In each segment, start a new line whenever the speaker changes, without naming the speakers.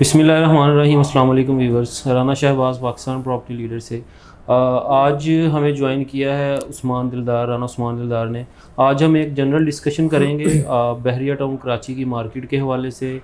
बसमीम viewers Rana Shahbaz Pakistan property leader से आज हमें ज्वाइन किया है उस्मान दिलदार राना उस्मान दिलदार ने आज हम एक जनरल डिस्कशन करेंगे बहरिया टाउन कराची की मार्केट के हवाले से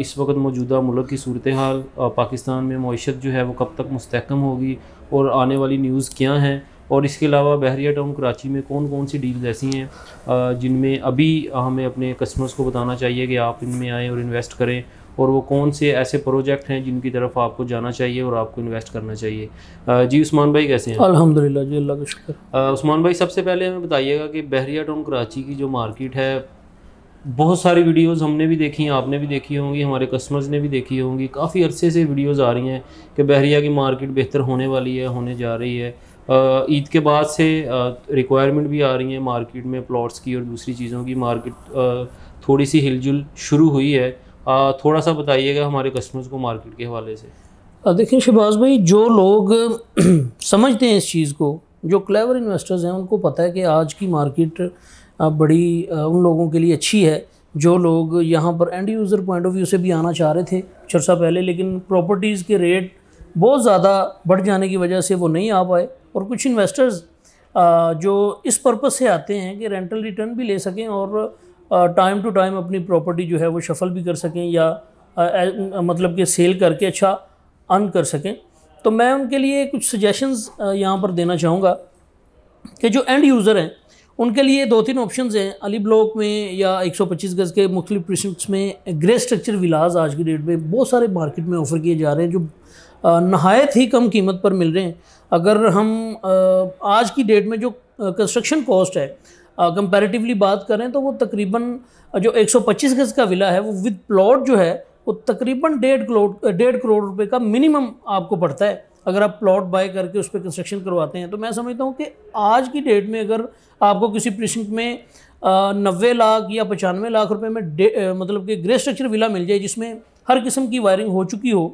इस वक्त मौजूदा मुल्क की सूरत हाल पाकिस्तान में मीशत जो है वो कब तक मुस्कम होगी और आने वाली न्यूज़ क्या हैं और इसके अलावा बहरिया टाउन कराची में कौन कौन सी डील्स ऐसी हैं जिनमें अभी हमें अपने कस्टमर्स को बताना चाहिए कि आप इनमें आएँ और इन्वेस्ट करें और वो कौन से ऐसे प्रोजेक्ट हैं जिनकी तरफ आपको जाना चाहिए और आपको इन्वेस्ट करना चाहिए जी उस्मान भाई कैसे हैं अलहमदिल्ला
जी अल्लाह का शुक्र
उस्मान भाई सबसे पहले हमें बताइएगा कि बहरिया टाउन कराची की जो मार्केट है बहुत सारी वीडियोस हमने भी देखी हैं आपने भी देखी होंगी हमारे कस्टमर्स ने भी देखी होंगी काफ़ी अरसे से वीडियोस आ रही हैं कि बहरिया की मार्केट बेहतर होने वाली है होने जा रही है ईद के बाद से रिक्वायरमेंट भी आ रही है मार्केट में प्लॉट्स की और दूसरी चीज़ों की मार्केट थोड़ी सी हिलजुल शुरू हुई है थोड़ा सा बताइएगा हमारे कस्टमर्स को मार्केट के हवाले से
देखिए शहबाज भाई जो लोग समझते हैं इस चीज़ को जो क्लेवर इन्वेस्टर्स हैं उनको पता है कि आज की मार्केट बड़ी उन लोगों के लिए अच्छी है जो लोग यहाँ पर end user point of view से भी आना चाह रहे थे चरसा पहले लेकिन प्रॉपर्टीज़ के रेट बहुत ज़्यादा बढ़ जाने की वजह से वो नहीं आ पाए और कुछ इन्वेस्टर्स जो इस पर्पज़ से आते हैं कि रेंटल रिटर्न भी ले सकें और टाइम टू टाइम अपनी प्रॉपर्टी जो है वो शफल भी कर सकें या आ, आ, मतलब कि सेल करके अच्छा अर्न कर सकें तो मैं उनके लिए कुछ सजेशंस यहाँ पर देना चाहूँगा कि जो एंड यूज़र हैं उनके लिए दो तीन ऑप्शंस हैं अली ब्लॉक में या 125 गज़ के मुख्तु प्रिसिप्ट में ग्रे स्ट्रक्चर विलाज आज की डेट में बहुत सारे मार्केट में ऑफ़र किए जा रहे हैं जो नहायत ही कम कीमत पर मिल रहे हैं अगर हम आज की डेट में जो कंस्ट्रक्शन कॉस्ट है कंपैरेटिवली बात करें तो वो तकरीबन जो 125 गज का विला है वो विद प्लॉट जो है वो तकरीबन डेढ़ करोड़ डेढ़ करोड़ रुपए का मिनिमम आपको पड़ता है अगर आप प्लॉट बाय करके उस पर कंस्ट्रक्शन करवाते हैं तो मैं समझता हूँ कि आज की डेट में अगर आपको किसी प्रिशिंग में नब्बे लाख या पचानवे लाख रुपये में मतलब कि ग्रे स्ट्रक्चर विला मिल जाए जिसमें हर किस्म की वायरिंग हो चुकी हो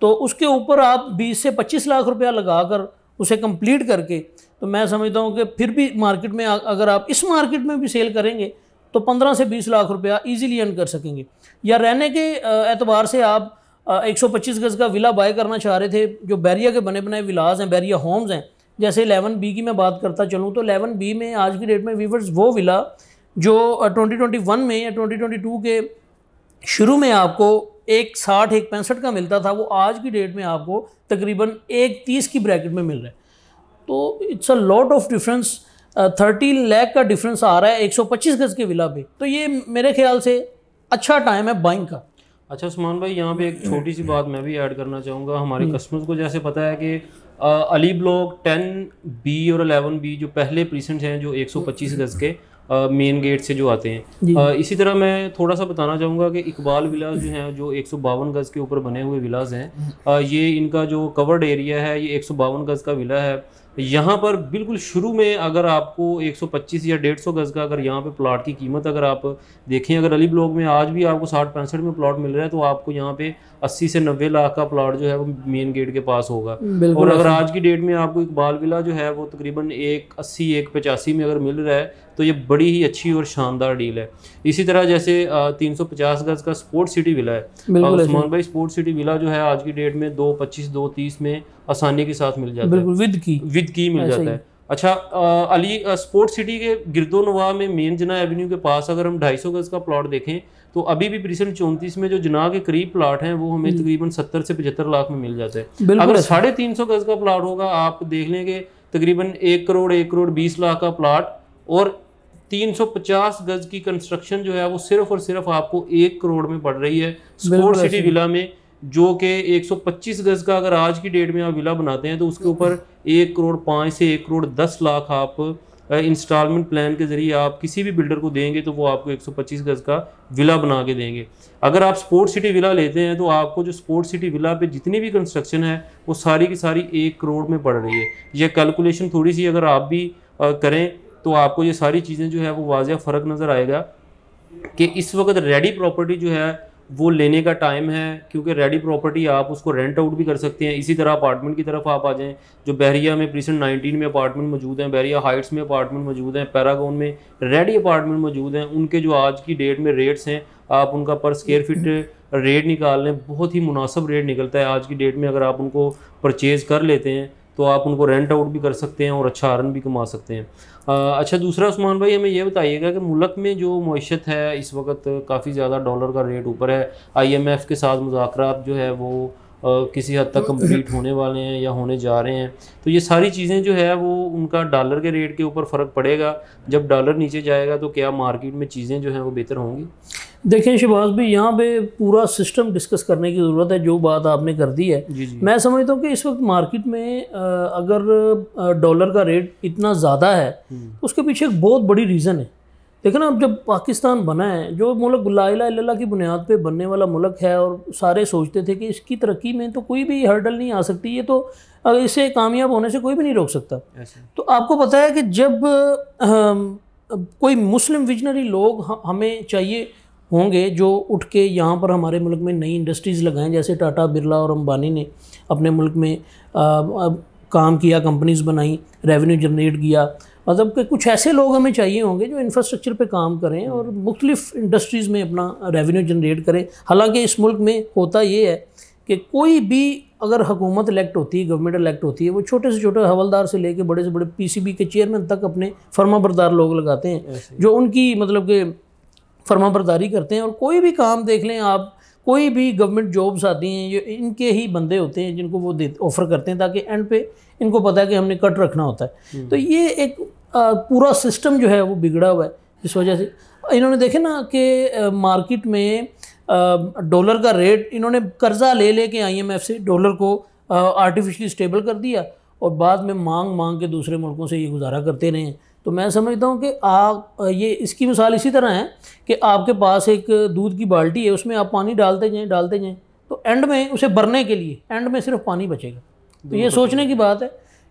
तो उसके ऊपर आप 20 से 25 लाख रुपया लगा कर उसे कंप्लीट करके तो मैं समझता हूँ कि फिर भी मार्केट में अगर आप इस मार्केट में भी सेल करेंगे तो पंद्रह से बीस लाख रुपया ईजिली अर्न कर सकेंगे या रहने के एतबार से आप एक सौ पच्चीस गज़ का विला बाय करना चाह रहे थे जो बैरिया के बने बनाए विलाज हैं बैरिया होम्स हैं जैसे एलेवन बी की मैं बात करता चलूँ तो एलेवन बी में आज की डेट में वीवर्स वो विला जो ट्वेंटी ट्वेंटी वन में या ट्वेंटी ट्वेंटी टू के शुरू में आपको एक साठ एक पैंसठ का मिलता था वो आज की डेट में आपको तकरीबन एक तीस की ब्रैकेट में मिल रहा है तो it's a lot of difference thirty lakh का डिफरेंस आ रहा है एक सौ पच्चीस गज के विला पे तो ये मेरे ख्याल से अच्छा टाइम है बाइंग का
अच्छा उस्मान भाई यहाँ पे एक छोटी सी बात मैं भी ऐड करना चाहूँगा हमारे कस्टमर्स हम्म। को जैसे पता है कि आ, uh, Ali block ten B और अलेवन बी जो पहले प्रीसेंट्स हैं जो एक सौ पच्चीस गज के मेन uh, गेट से जो आते हैं आ, uh, इसी तरह मैं थोड़ा सा बताना चाहूँगा कि इकबाल विलाज जो हैं जो एक सौ बावन गज़ के ऊपर बने हुए विलाज हैं आ, हम्म। ये इनका जो कवर्ड एरिया है ये एक सौ बावन गज़ का विला है यहाँ पर बिल्कुल शुरू में अगर आपको 125 या 150 गज़ का अगर यहाँ पे प्लाट की कीमत अगर आप देखें अगर अली ब्लॉक में आज भी आपको साठ पैंसठ में प्लाट मिल रहा है तो आपको यहाँ पे 80 से 90 लाख का प्लाट जो है वो मेन गेट के पास होगा और अगर आज की डेट में आपको इकबाल विला जो है वो तकरीबन एक अस्सी एक पचासी में अगर मिल रहा है तो ये बड़ी ही अच्छी और शानदार डील है इसी तरह जैसे तीन सौ पचास गज का स्पोर्ट सिटी विला है उस्मान भाई स्पोर्ट सिटी विला जो है आज की डेट में दो पच्चीस दो तीस में आसानी के साथ मिल जाता है विद की विद की मिल जाता है अच्छा आ, अली स्पोर्ट सिटी के गिरदो नवा में मेन जना एवेन्यू के पास अगर हम ढाई सौ गज़ का प्लॉट देखें तो अभी भी प्रीसेंट चौंतीस में जो जना के करीब प्लाट हैं वो हमें तकरीबन सत्तर से पचहत्तर लाख में मिल जाता है अगर साढ़े तीन सौ गज़ का प्लाट होगा आप देख लेंगे तकरीबन एक करोड़ एक करोड़ बीस लाख का प्लाट और तीन सौ पचास गज की कंस्ट्रक्शन जो है वो सिर्फ और सिर्फ आपको एक करोड़ में पड़ रही है स्पोर्ट सिटी विला में जो कि 125 गज का अगर आज की डेट में आप विला बनाते हैं तो उसके ऊपर एक करोड़ पाँच से एक करोड़ दस लाख आप इंस्टॉलमेंट प्लान के ज़रिए आप किसी भी बिल्डर को देंगे तो वो आपको 125 गज का विला बना के देंगे अगर आप स्पोर्ट सिटी विला लेते हैं तो आपको जो स्पोर्ट सिटी विला पे जितनी भी कंस्ट्रक्शन है वो सारी की सारी एक करोड़ में पड़ रही है ये कैलकुलेशन थोड़ी सी अगर आप भी करें तो आपको ये सारी चीज़ें जो है वो वाजिया फ़र्क नज़र आएगा कि इस वक्त रेडी प्रॉपर्टी जो है वो लेने का टाइम है क्योंकि रेडी प्रॉपर्टी आप उसको रेंट आउट भी कर सकते हैं इसी तरह अपार्टमेंट की तरफ आप आ जाएं जो बहरिया में प्रीसेंट 19 में अपार्टमेंट मौजूद हैं बहरिया हाइट्स में अपार्टमेंट मौजूद हैं पैरागोन में रेडी अपार्टमेंट मौजूद हैं उनके जो आज की डेट में रेट्स हैं आप उनका पर स्केयर फिट रेट निकाल लें बहुत ही मुनासब रेट निकलता है आज की डेट में अगर आप उनको परचेज़ कर लेते हैं तो आप उनको रेंट आउट भी कर सकते हैं और अच्छा आर्न भी कमा सकते हैं अच्छा दूसरा उस्मान भाई हमें यह बताइएगा कि मुल्क में जो मीशत है इस वक्त काफ़ी ज़्यादा डॉलर का रेट ऊपर है आईएमएफ के साथ मुजाकर जो है वो आ, किसी हद तक कंप्लीट होने वाले हैं या होने जा रहे हैं तो ये सारी चीज़ें जो है वो उनका डॉलर के रेट के ऊपर फ़र्क पड़ेगा जब डॉलर नीचे जाएगा तो क्या मार्केट में चीज़ें जो हैं वो बेहतर होंगी
देखें शहबाज भी यहाँ पे पूरा सिस्टम डिस्कस करने की ज़रूरत है जो बात आपने कर दी है जी जी। मैं समझता हूँ कि इस वक्त मार्केट में अगर डॉलर का रेट इतना ज़्यादा है तो उसके पीछे एक बहुत बड़ी रीज़न है देखें ना अब जब पाकिस्तान बना है जो मुल्क ला की बुनियाद पर बनने वाला मुल्क है और सारे सोचते थे कि इसकी तरक्की में तो कोई भी हर्डल नहीं आ सकती ये तो इसे कामयाब होने से कोई भी नहीं रोक सकता अच्छा। तो आपको पता है कि जब कोई मुस्लिम विजनरी लोग हमें चाहिए होंगे जो उठ के यहाँ पर हमारे मुल्क में नई इंडस्ट्रीज़ लगाएं जैसे टाटा बिरला और अंबानी ने अपने मुल्क में आ, आ, काम किया कंपनीज़ बनाई रेवेन्यू जनरेट किया मतलब कि कुछ ऐसे लोग हमें चाहिए होंगे जो इंफ्रास्ट्रक्चर पे काम करें और हम्म। मुख्तलिफ इंडस्ट्रीज़ में अपना रेवेन्यू जनरेट करें हालांकि इस मुल्क में होता ये है कि कोई भी अगर हुकूमत इलेक्ट होती है गवर्नमेंट इलेक्ट होती है वो छोटे से छोटे हवलदार से लेकर बड़े से बड़े पीसीबी के चेयरमैन तक अपने फर्मा बरदार लोग लगाते हैं जो उनकी मतलब कि फर्मा बरदारी करते हैं और कोई भी काम देख लें आप कोई भी गवर्नमेंट जॉब्स आती हैं ये इनके ही बंदे होते हैं जिनको वो दे ऑफ़र करते हैं ताकि एंड पे इनको पता है कि हमने कट रखना होता है हम्म। तो ये एक आ, पूरा सिस्टम जो है वो बिगड़ा हुआ है इस वजह से इन्होंने देखे ना कि मार्केट में डॉलर का रेट इन्होंने कर्जा ले ले के आईएमएफ से डॉलर को आर्टिफिशली स्टेबल कर दिया और बाद में मांग मांग के दूसरे मुल्कों से ये गुजारा करते रहे हैं तो मैं समझता हूँ कि आप ये इसकी मिसाल इसी तरह है कि आपके पास एक दूध की बाल्टी है उसमें आप पानी डालते जाएँ डालते जाएँ तो एंड में उसे भरने के लिए एंड में सिर्फ पानी बचेगा तो ये सोचने की बात है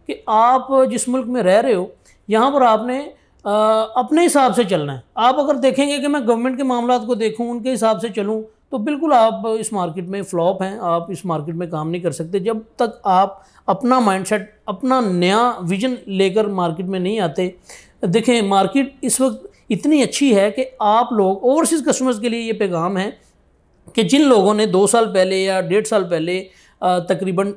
कि आप जिस मुल्क में रह रहे हो यहाँ पर आपने आ, अपने हिसाब से चलना है आप अगर देखेंगे कि मैं गवर्नमेंट के मामला को देखूँ उनके हिसाब से चलूँ तो बिल्कुल आप इस मार्केट में फ्लॉप हैं आप इस मार्केट में काम नहीं कर सकते जब तक आप अपना माइंडसेट अपना नया विजन लेकर मार्केट में नहीं आते देखें मार्केट इस वक्त इतनी अच्छी है कि आप लोग ओवरसीज़ कस्टमर्स के लिए ये पैगाम है कि जिन लोगों ने दो साल पहले या डेढ़ साल पहले तकरीबन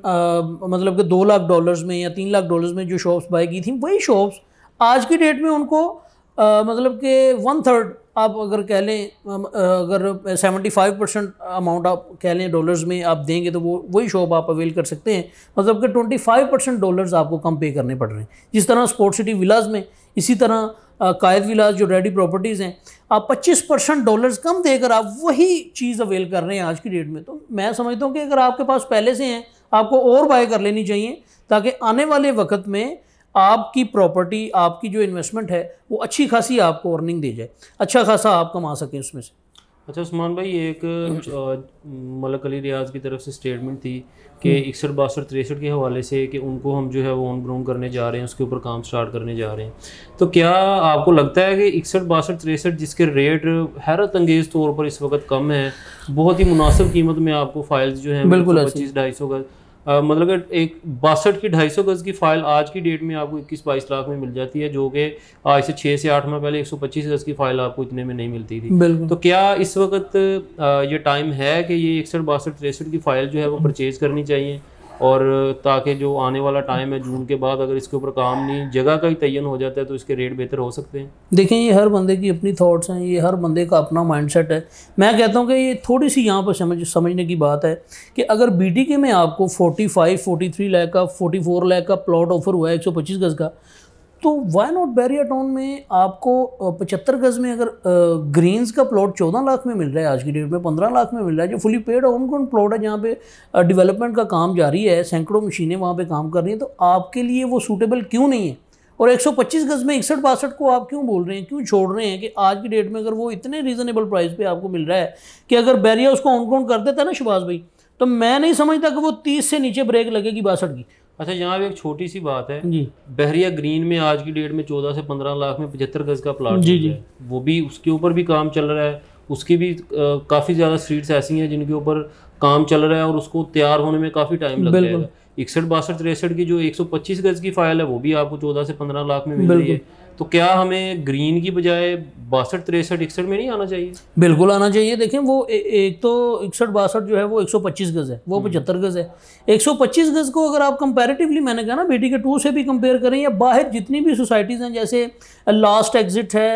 मतलब कि दो लाख डॉलर्स में या तीन लाख डॉलर्स में जो शॉप्स बाई की थी वही शॉप्स आज की डेट में उनको आ, मतलब कि वन थर्ड आप अगर कह लें अगर सेवेंटी फाइव परसेंट अमाउंट आप कह लें डॉलर्स में आप देंगे तो वो वही शॉप आप अवेल कर सकते हैं मतलब कि ट्वेंटी फाइव परसेंट डॉलर्स आपको कम पे करने पड़ रहे हैं जिस तरह स्पोर्ट सिटी विलाज में इसी तरह कायद विलाज जो रेडी प्रॉपर्टीज़ हैं आप पच्चीस परसेंट डॉलर्स कम देकर आप वही चीज़ अवेल कर रहे हैं आज की डेट में तो मैं समझता हूँ कि अगर आपके पास पहले से हैं आपको और बाय कर लेनी चाहिए ताकि आने वाले वक्त में आपकी प्रॉपर्टी आपकी जो इन्वेस्टमेंट है वो अच्छी खासी आपको अर्निंग दे जाए अच्छा खासा आप कमा सकें उसमें से
अच्छा उस्मान भाई एक हम्म। मलक अली रियाज की तरफ से स्टेटमेंट थी कि हम्म। इकसठ बासठ तिरसठ के हवाले से कि उनको हम जो है वो ऑन ग्राउंड करने जा रहे हैं उसके ऊपर काम स्टार्ट करने जा रहे हैं तो क्या आपको लगता है कि इकसठ बासठ तिरसठ जिसके रेट हैरत अंगेज तौर पर इस वक्त कम है बहुत ही मुनासिब कीमत में आपको फाइल्स जो हैं मतलब बिल्कुल पच्चीस ढाई सौ का मतलब कि एक बासठ की ढाई सौ गज़ की फ़ाइल आज की डेट में आपको इक्कीस बाईस लाख में मिल जाती है जो कि आज से छः से आठ माह पहले एक सौ पच्चीस गज़ की फ़ाइल आपको इतने में नहीं मिलती थी तो क्या इस वक्त ये टाइम है कि ये इकसठ बासठ तिरसठ की फ़ाइल जो है वो परचेज़ हम्म। करनी चाहिए और ताकि जो आने वाला टाइम है जून के बाद अगर इसके ऊपर काम नहीं जगह का ही तयन हो जाता है तो इसके रेट बेहतर हो सकते हैं
देखें ये हर बंदे की अपनी थॉट्स हैं ये हर बंदे का अपना माइंडसेट है मैं कहता हूँ कि ये थोड़ी सी यहाँ पर समझ समझने की बात है कि अगर बी में आपको forty five forty three lakh का फोर्टी फोर लैख का प्लॉट ऑफर हुआ है एक सौ पच्चीस गज़ का तो वाई नॉट बैरिया टाउन में आपको पचहत्तर गज में अगर ग्रीन्स का प्लॉट चौदह लाख में मिल रहा है आज की डेट में पंद्रह लाख में मिल रहा है जो fully paid home ground plot है जहाँ पे डेवलपमेंट का काम जारी है सैकड़ों मशीनें वहाँ पे काम कर रही हैं तो आपके लिए वो सूटेबल क्यों नहीं है और 125 गज में इकसठ बासठ को आप क्यों बोल रहे हैं क्यों छोड़ रहे हैं कि आज की डेट में अगर वो इतने रीज़नेबल प्राइस पर आपको मिल रहा है कि अगर बैरिया उसको ऑन ग्राउंड कर देता है ना सुभाष भाई तो मैं नहीं समझता कि वो तीस से नीचे ब्रेक लगेगी बासठ की
अच्छा यहाँ भी एक छोटी सी बात है जी बहरिया ग्रीन में आज की डेट में चौदह से पंद्रह लाख में पचहत्तर गज का प्लाट जी जी वो भी उसके ऊपर भी काम चल रहा है उसकी भी काफ़ी ज़्यादा स्ट्रीट्स ऐसी हैं जिनके ऊपर काम चल रहा है और उसको तैयार होने में काफ़ी टाइम लग जाएगा इकसठ बासठ तिरसठ की जो पच्चीस गज की फाइल है वो भी आपको चौदह से पंद्रह लाख में मिल रही है तो क्या हमें ग्रीन की बजाय बासठ तिरसठ इकसठ में नहीं आना चाहिए
बिल्कुल आना चाहिए देखें वो
ए, एक तो इकसठ
बासठ जो है वो 125 गज़ है वो हम्म। पचहत्तर गज़ है 125 गज़ को अगर आप कंपैरेटिवली मैंने कहा ना बेटी के टू से भी कंपेयर करें या बाहर जितनी भी सोसाइटीज़ हैं जैसे लास्ट एग्ज़िट है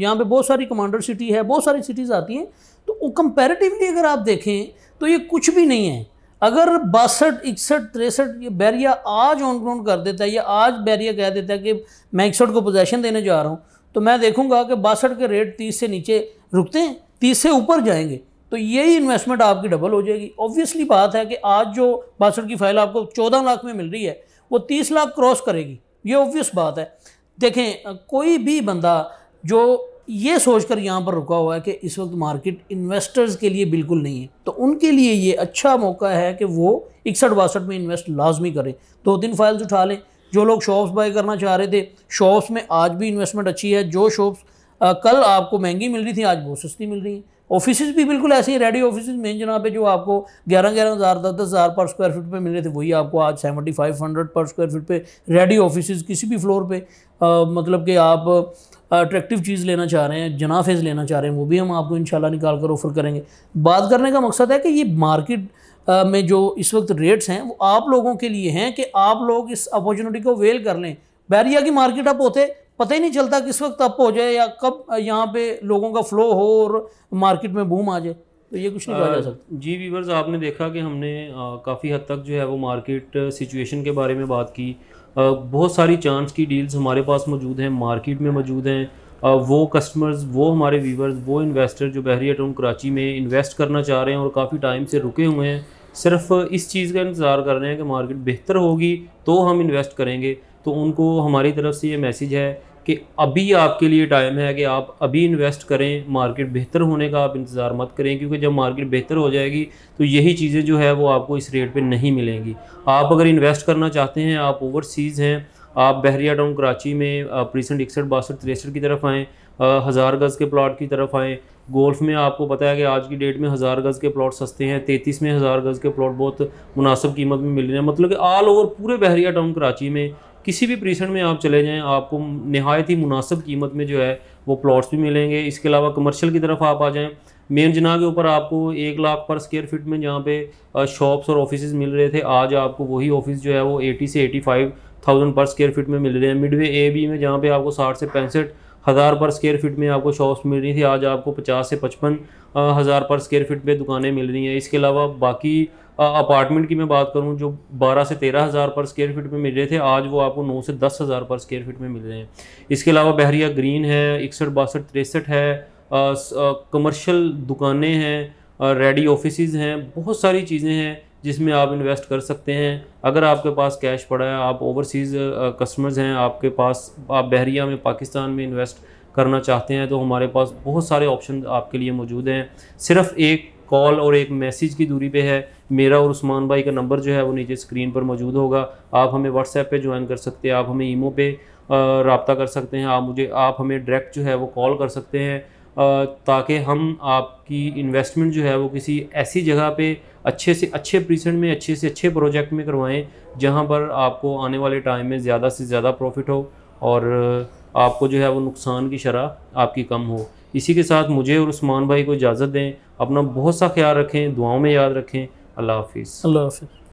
यहाँ पर बहुत सारी कमांडर सिटी है बहुत सारी सिटीज़ आती हैं तो कंपेरेटिवली अगर आप देखें तो ये कुछ भी नहीं है अगर बासठ इकसठ तिरसठ ये बैरिया आज ऑन ग्राउंड कर देता है या आज बैरिया कह देता है कि मैं इकसठ को पोजेशन देने जा रहा हूँ तो मैं देखूंगा कि बासठ के रेट तीस से नीचे रुकते हैं तीस से ऊपर जाएंगे तो यही इन्वेस्टमेंट आपकी डबल हो जाएगी ऑब्वियसली बात है कि आज जो बासठ की फाइल आपको चौदह लाख में मिल रही है वो तीस लाख क्रॉस करेगी ये ऑब्वियस बात है देखें कोई भी बंदा जो ये सोचकर यहाँ पर रुका हुआ है कि इस वक्त मार्केट इन्वेस्टर्स के लिए बिल्कुल नहीं है तो उनके लिए ये अच्छा मौका है कि वो इकसठ बासठ में इन्वेस्ट लाजमी करें दो तीन फाइल्स उठा लें जो लोग शॉप्स बाय करना चाह रहे थे शॉप्स में आज भी इन्वेस्टमेंट अच्छी है जो शॉप्स कल आपको महंगी मिल रही थी आज बहुत सस्ती मिल रही है ऑफिस भी बिल्कुल ऐसे ही रेडी ऑफिस मेन जनाब पे जो आपको ग्यारह ग्यारह हज़ार दस दस हज़ार पर स्क्वायर फीट पे मिल रहे थे वही आपको आज सेवेंटी फाइव हंड्रेड पर स्क्वायर फीट पे रेडी ऑफिस किसी भी फ्लोर पे आ, मतलब कि आप अट्रैक्टिव चीज़ लेना चाह रहे हैं जना फेज़ लेना चाह रहे हैं वो भी हम आपको इंशाल्लाह निकाल कर ऑफ़र करेंगे बात करने का मकसद है कि ये मार्केट में जो इस वक्त रेट्स हैं वो आप लोगों के लिए हैं कि आप लोग इस अपॉर्चुनिटी को वेल कर लें बैरिया की मार्केट अप होते पता ही नहीं चलता किस वक्त अप हो जाए या कब यहाँ पे लोगों का फ्लो हो और मार्केट में बूम आ जाए तो ये कुछ नहीं कहा जा
सकता जी वीवर्स आपने देखा कि हमने काफ़ी हद तक जो है वो मार्केट सिचुएशन के बारे में बात की बहुत सारी चांस की डील्स हमारे पास मौजूद हैं मार्केट में मौजूद हैं वो कस्टमर्स वो हमारे व्यूवर्स वो इन्वेस्टर जो बहरी टाउन कराची में इन्वेस्ट करना चाह रहे हैं और काफ़ी टाइम से रुके हुए हैं सिर्फ इस चीज़ का इंतज़ार कर रहे हैं कि मार्केट बेहतर होगी तो हम इन्वेस्ट करेंगे तो उनको हमारी तरफ से ये मैसेज है कि अभी आपके लिए टाइम है कि आप अभी इन्वेस्ट करें मार्केट बेहतर होने का आप इंतज़ार मत करें क्योंकि जब मार्केट बेहतर हो जाएगी तो यही चीज़ें जो है वो आपको इस रेट पे नहीं मिलेंगी आप अगर इन्वेस्ट करना चाहते हैं आप ओवरसीज़ हैं आप बहरिया टाउन कराची में प्रीसेंट इकसठ बासठ तिरसठ की तरफ आएँ हज़ार गज़ के प्लाट की तरफ आएँ गोल्फ़ में आपको पता है कि आज की डेट में हज़ार गज़ के प्लॉट सस्ते हैं तैंतीस में हज़ार गज़ के प्लॉट बहुत मुनासिब कीमत में मिल रहे हैं मतलब कि ऑल ओवर पूरे बहरिया टाउन कराची में किसी भी प्रीसेंट में आप चले जाएँ आपको नहायत ही मुनासिब कीमत में जो है वो प्लॉट्स भी मिलेंगे इसके अलावा कमर्शियल की तरफ आप आ जाएँ मेन जना के ऊपर आपको एक लाख पर स्क्यर फीट में जहाँ पे शॉप्स और ऑफिस मिल रहे थे आज आपको वही ऑफिस जो है वो एटी से एटी फाइव थाउजेंड पर स्क्वेयर फीट में मिल रहे हैं मिडवे ए बी में जहाँ पे आपको साठ से पैंसठ हज़ार पर स्क्यर फीट में आपको शॉप्स मिल रही थी आज आपको पचास से पचपन हज़ार पर स्क्वेयर फीट में दुकानें मिल रही हैं इसके अलावा बाकी अपार्टमेंट की मैं बात करूं जो 12 से तेरह हज़ार पर स्क्वायर फीट में मिल रहे थे आज वो आपको 9 से दस हज़ार पर स्क्वायर फीट में मिल रहे हैं इसके अलावा बहरिया ग्रीन है इकसठ बासठ तिरसठ है कमर्शल दुकानें हैं रेडी ऑफिस हैं बहुत सारी चीज़ें हैं जिसमें आप इन्वेस्ट कर सकते हैं अगर आपके पास कैश पड़ा है आप ओवरसीज़ कस्टमर्स हैं आपके पास आप बहरिया में पाकिस्तान में इन्वेस्ट करना चाहते हैं तो हमारे पास बहुत सारे ऑप्शन आपके लिए मौजूद हैं सिर्फ एक कॉल और एक मैसेज की दूरी पे है मेरा और उस्मान भाई का नंबर जो है वो नीचे स्क्रीन पर मौजूद होगा आप हमें व्हाट्सएप पे ज्वाइन कर सकते हैं आप हमें ईमो पे रबता कर सकते हैं आप मुझे आप हमें डायरेक्ट जो है वो कॉल कर सकते हैं ताकि हम आपकी इन्वेस्टमेंट जो है वो किसी ऐसी जगह पे अच्छे से अच्छे प्रीसेंट में अच्छे से अच्छे प्रोजेक्ट में करवाएं जहां पर आपको आने वाले टाइम में ज़्यादा से ज़्यादा प्रॉफिट हो और आपको जो है वो नुकसान की शरह आपकी कम हो इसी के साथ मुझे और उस्मान भाई को इजाज़त दें अपना बहुत सा ख्याल रखें दुआओं में याद रखें আল্লাহ হাফিজ
আল্লাহ হাফিজ